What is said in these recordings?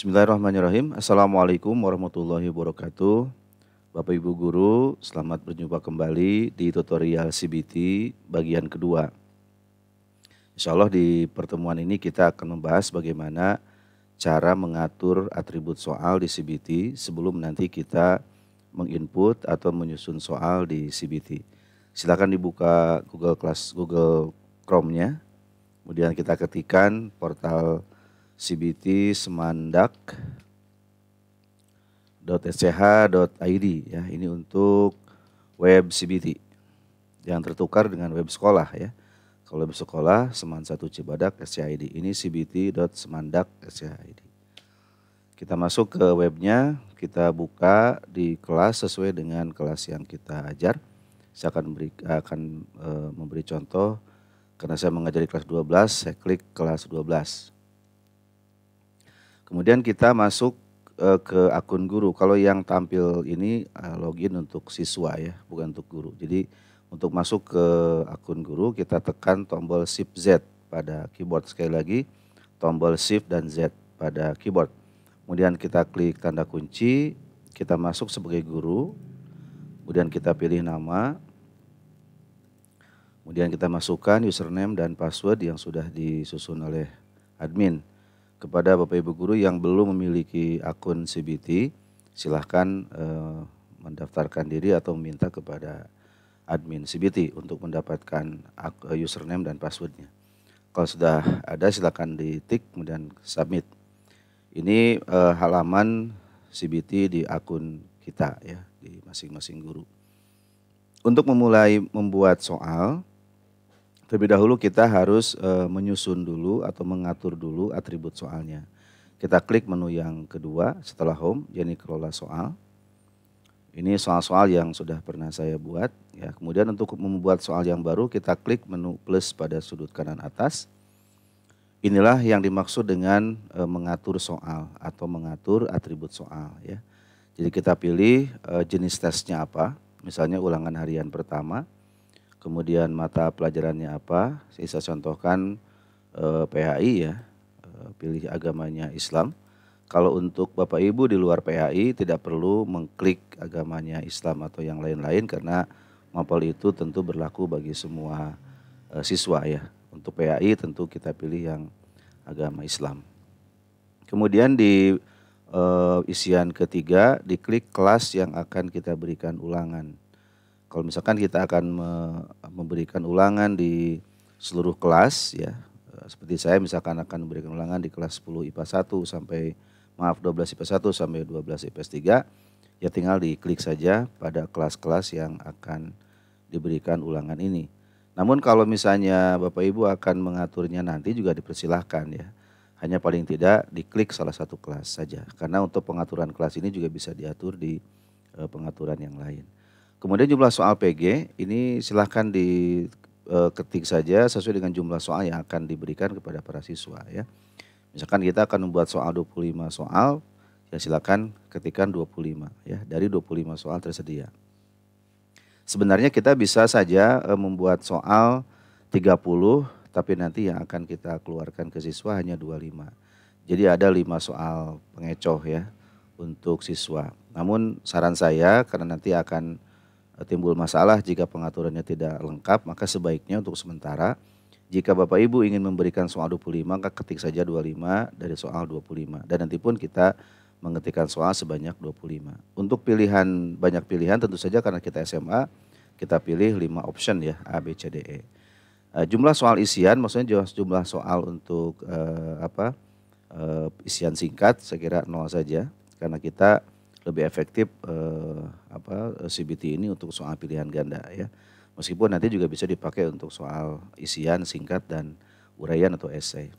Bismillahirrahmanirrahim. Assalamualaikum warahmatullahi wabarakatuh. Bapak Ibu Guru, selamat berjumpa kembali di tutorial CBT bagian kedua. Insya Allah di pertemuan ini kita akan membahas bagaimana cara mengatur atribut soal di CBT sebelum nanti kita menginput atau menyusun soal di CBT. Silakan dibuka Google Class Google Chrome-nya. Kemudian kita ketikkan portal CBT Semandak .sch.id ya ini untuk web CBT yang tertukar dengan web sekolah ya kalau web sekolah Seman 1 Cibadak SCID ini cbt.semandak.scid SCID kita masuk ke webnya kita buka di kelas sesuai dengan kelas yang kita ajar saya akan beri, akan e, memberi contoh karena saya mengajari kelas 12 saya klik kelas 12 Kemudian kita masuk eh, ke akun guru. Kalau yang tampil ini eh, login untuk siswa ya, bukan untuk guru. Jadi untuk masuk ke akun guru kita tekan tombol Shift Z pada keyboard sekali lagi, tombol Shift dan Z pada keyboard. Kemudian kita klik tanda kunci, kita masuk sebagai guru. Kemudian kita pilih nama. Kemudian kita masukkan username dan password yang sudah disusun oleh admin kepada Bapak Ibu guru yang belum memiliki akun CBT, silahkan eh, mendaftarkan diri atau meminta kepada admin CBT untuk mendapatkan eh, username dan passwordnya. Kalau sudah ada silahkan ditik kemudian submit. Ini eh, halaman CBT di akun kita ya di masing-masing guru. Untuk memulai membuat soal, Terlebih dahulu kita harus e, menyusun dulu atau mengatur dulu atribut soalnya. Kita klik menu yang kedua setelah home, yakni kelola soal. Ini soal-soal yang sudah pernah saya buat. Ya, kemudian untuk membuat soal yang baru kita klik menu plus pada sudut kanan atas. Inilah yang dimaksud dengan e, mengatur soal atau mengatur atribut soal. Ya, jadi kita pilih e, jenis tesnya apa. Misalnya ulangan harian pertama kemudian mata pelajarannya apa. Saya contohkan eh, PHI ya, eh, pilih agamanya Islam. Kalau untuk Bapak Ibu di luar PHI tidak perlu mengklik agamanya Islam atau yang lain-lain karena mapel itu tentu berlaku bagi semua eh, siswa ya. Untuk PHI tentu kita pilih yang agama Islam. Kemudian di eh, isian ketiga, diklik kelas yang akan kita berikan ulangan. Kalau misalkan kita akan me memberikan ulangan di seluruh kelas ya, eh, seperti saya misalkan akan memberikan ulangan di kelas 10 IPA 1 sampai maaf 12 IPA 1 sampai 12 IPS 3 ya tinggal diklik saja pada kelas-kelas yang akan diberikan ulangan ini. Namun kalau misalnya Bapak Ibu akan mengaturnya nanti juga dipersilahkan ya. Hanya paling tidak diklik salah satu kelas saja. Karena untuk pengaturan kelas ini juga bisa diatur di eh, pengaturan yang lain. Kemudian jumlah soal PG ini silahkan diketik eh, saja sesuai dengan jumlah soal yang akan diberikan kepada para siswa ya. Misalkan kita akan membuat soal 25 soal, ya silakan ketikkan 25 ya dari 25 soal tersedia. Sebenarnya kita bisa saja eh, membuat soal 30 tapi nanti yang akan kita keluarkan ke siswa hanya 25. Jadi ada 5 soal pengecoh ya untuk siswa. Namun saran saya karena nanti akan timbul masalah jika pengaturannya tidak lengkap, maka sebaiknya untuk sementara jika Bapak Ibu ingin memberikan soal 25, maka ketik saja 25 dari soal 25 dan nanti pun kita mengetikkan soal sebanyak 25. Untuk pilihan banyak pilihan tentu saja karena kita SMA kita pilih 5 option ya A B C D E. Eh, jumlah soal isian maksudnya jumlah soal untuk uh, apa? Uh, isian singkat saya kira nol saja karena kita lebih efektif eh, apa eh, CBT ini untuk soal pilihan ganda ya. Meskipun nanti juga bisa dipakai untuk soal isian singkat dan uraian atau esai.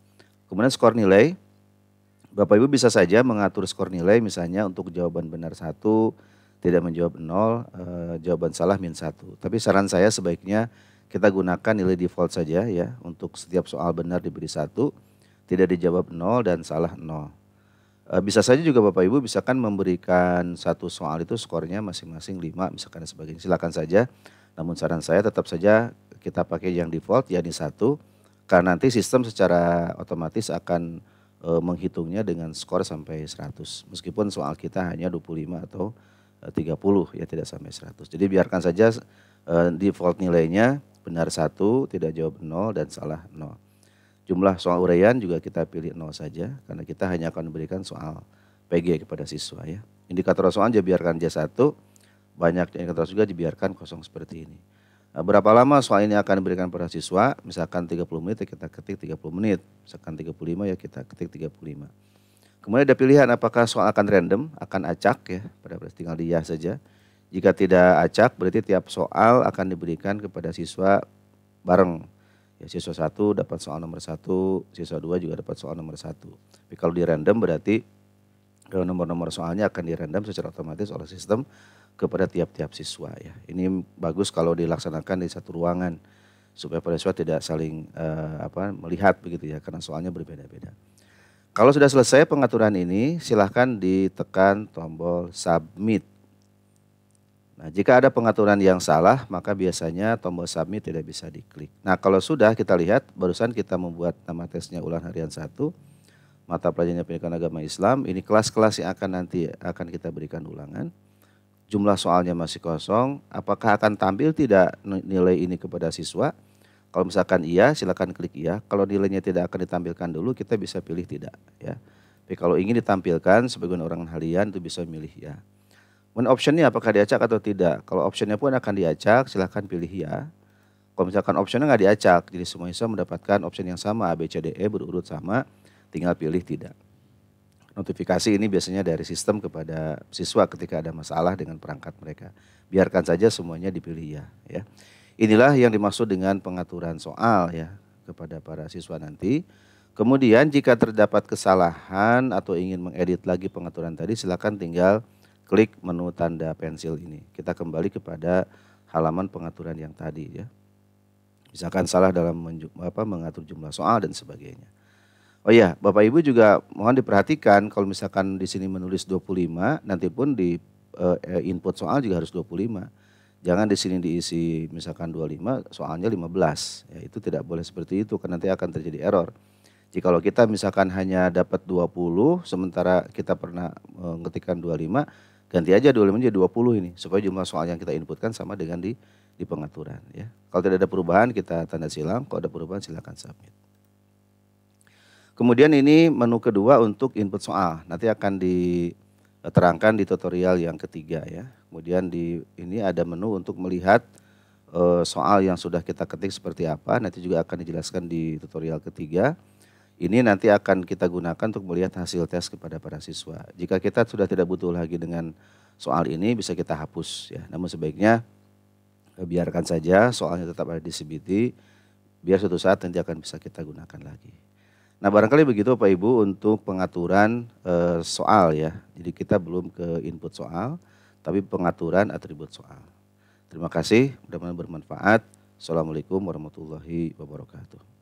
Kemudian skor nilai, Bapak Ibu bisa saja mengatur skor nilai misalnya untuk jawaban benar satu, tidak menjawab nol, eh, jawaban salah min satu. Tapi saran saya sebaiknya kita gunakan nilai default saja ya untuk setiap soal benar diberi satu, tidak dijawab nol dan salah nol. Eh, bisa saja juga Bapak Ibu bisa kan memberikan satu soal itu skornya masing-masing 5 misalkan dan sebagainya. Silakan saja. Namun saran saya tetap saja kita pakai yang default yakni satu karena nanti sistem secara otomatis akan e, menghitungnya dengan skor sampai 100. Meskipun soal kita hanya 25 atau 30 eh, ya tidak sampai 100. Jadi biarkan saja e, default nilainya benar satu, tidak jawab nol dan salah nol. Jumlah soal uraian juga kita pilih nol saja karena kita hanya akan memberikan soal PG kepada siswa ya. Indikator soal aja biarkan J1, banyak indikator juga dibiarkan kosong seperti ini. Nah, berapa lama soal ini akan diberikan pada siswa? Misalkan 30 menit ya kita ketik 30 menit, misalkan 35 ya kita ketik 35. Kemudian ada pilihan apakah soal akan random, akan acak ya, pada tinggal dia saja. Jika tidak acak berarti tiap soal akan diberikan kepada siswa bareng Ya, siswa satu dapat soal nomor satu, siswa dua juga dapat soal nomor satu. Tapi kalau di random berarti kalau nomor-nomor soalnya akan di random secara otomatis oleh sistem kepada tiap-tiap siswa ya. Ini bagus kalau dilaksanakan di satu ruangan supaya para siswa tidak saling uh, apa melihat begitu ya karena soalnya berbeda-beda. Kalau sudah selesai pengaturan ini silahkan ditekan tombol submit. Nah, jika ada pengaturan yang salah, maka biasanya tombol submit tidak bisa diklik. Nah, kalau sudah kita lihat, barusan kita membuat nama tesnya ulang harian satu, mata pelajarannya pendidikan agama Islam, ini kelas-kelas yang akan nanti akan kita berikan ulangan. Jumlah soalnya masih kosong, apakah akan tampil tidak nilai ini kepada siswa? Kalau misalkan iya, silakan klik iya. Kalau nilainya tidak akan ditampilkan dulu, kita bisa pilih tidak, ya. Tapi kalau ingin ditampilkan sebagian orang harian itu bisa milih ya. Men optionnya apakah diacak atau tidak. Kalau optionnya pun akan diacak, silahkan pilih ya. Kalau misalkan optionnya nggak diacak, jadi semua bisa mendapatkan option yang sama, A, B, C, D, E, berurut sama, tinggal pilih tidak. Notifikasi ini biasanya dari sistem kepada siswa ketika ada masalah dengan perangkat mereka. Biarkan saja semuanya dipilih ya. ya. Inilah yang dimaksud dengan pengaturan soal ya kepada para siswa nanti. Kemudian jika terdapat kesalahan atau ingin mengedit lagi pengaturan tadi, silakan tinggal klik menu tanda pensil ini. Kita kembali kepada halaman pengaturan yang tadi ya. Misalkan salah dalam apa, mengatur jumlah soal dan sebagainya. Oh iya, Bapak Ibu juga mohon diperhatikan kalau misalkan di sini menulis 25, nanti pun di uh, input soal juga harus 25. Jangan di sini diisi misalkan 25, soalnya 15. Ya, itu tidak boleh seperti itu karena nanti akan terjadi error. Jika kalau kita misalkan hanya dapat 20 sementara kita pernah mengetikkan eh, uh, 25, ganti aja 25 menjadi 20 ini supaya jumlah soal yang kita inputkan sama dengan di di pengaturan ya. Kalau tidak ada perubahan kita tanda silang, kalau ada perubahan silakan submit. Kemudian ini menu kedua untuk input soal. Nanti akan diterangkan di tutorial yang ketiga ya. Kemudian di ini ada menu untuk melihat eh, soal yang sudah kita ketik seperti apa. Nanti juga akan dijelaskan di tutorial ketiga. Ini nanti akan kita gunakan untuk melihat hasil tes kepada para siswa. Jika kita sudah tidak butuh lagi dengan soal ini bisa kita hapus ya. Namun sebaiknya eh, biarkan saja soalnya tetap ada di CBT biar suatu saat nanti akan bisa kita gunakan lagi. Nah barangkali begitu Bapak Ibu untuk pengaturan e, soal ya. Jadi kita belum ke input soal, tapi pengaturan atribut soal. Terima kasih, mudah-mudahan bermanfaat. Assalamualaikum warahmatullahi wabarakatuh.